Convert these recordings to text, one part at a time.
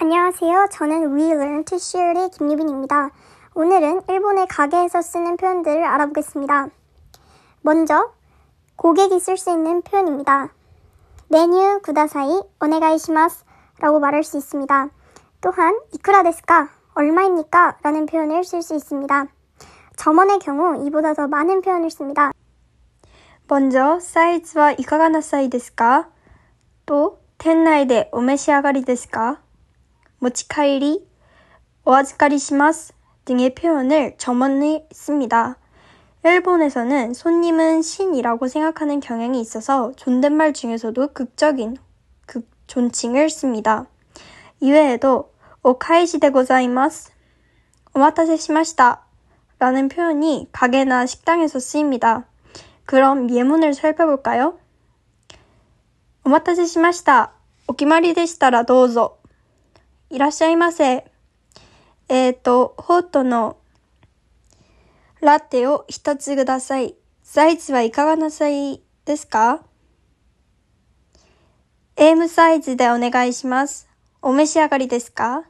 안녕하세요. 저는 We Learn to Share의 김유빈입니다. 오늘은 일본의 가게에서 쓰는 표현들을 알아보겠습니다. 먼저 고객이 쓸 수 있는 표현입니다. 메뉴 구다사이 오네가이시마스 라고 말할 수 있습니다. 또한 이쿠라 데스까 얼마입니까? 라는 표현을 쓸 수 있습니다. 점원의 경우 이보다 더 많은 표현을 씁니다. 먼저 사이즈와 이카가나 사이 데스까 또 텐나이데 오메시아가리 데스까 모치카이리, 오아즈카리시마스 등의 표현을 점원했습니다. 일본에서는 손님은 신이라고 생각하는 경향이 있어서 존댓말 중에서도 극적인 극존칭을 씁니다. 이외에도 오카이시데 고자이마스, 오마타세 시마시다 라는 표현이 가게나 식당에서 쓰입니다. 그럼 예문을 살펴볼까요? 오마타세 시마시다, 오키마리 데시타라 도우조 いらっしゃいませ。えっ、ー、と、ホットのラテを一つください。サイズはいかがなさいですか ?M サイズでお願いします。お召し上がりですか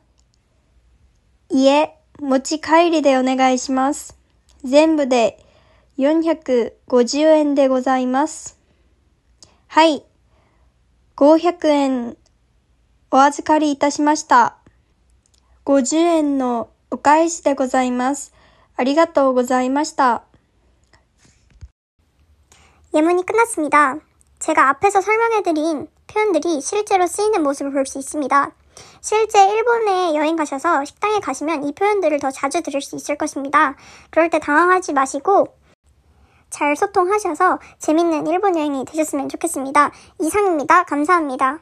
いえ、持ち帰りでお願いします。全部で450円でございます。はい。500円 お預かりいたしました。50円のお返しでございます。ありがとうございました。 예문이 끝났습니다. 제가 앞에서 설명해드린 표현들이 실제로 쓰이는 모습을 볼 수 있습니다. 실제 일본에 여행 가셔서 식당에 가시면 이 표현들을 더 자주 들을 수 있을 것입니다. 그럴 때 당황하지 마시고 잘 소통하셔서 재밌는 일본 여행이 되셨으면 좋겠습니다. 이상입니다. 감사합니다.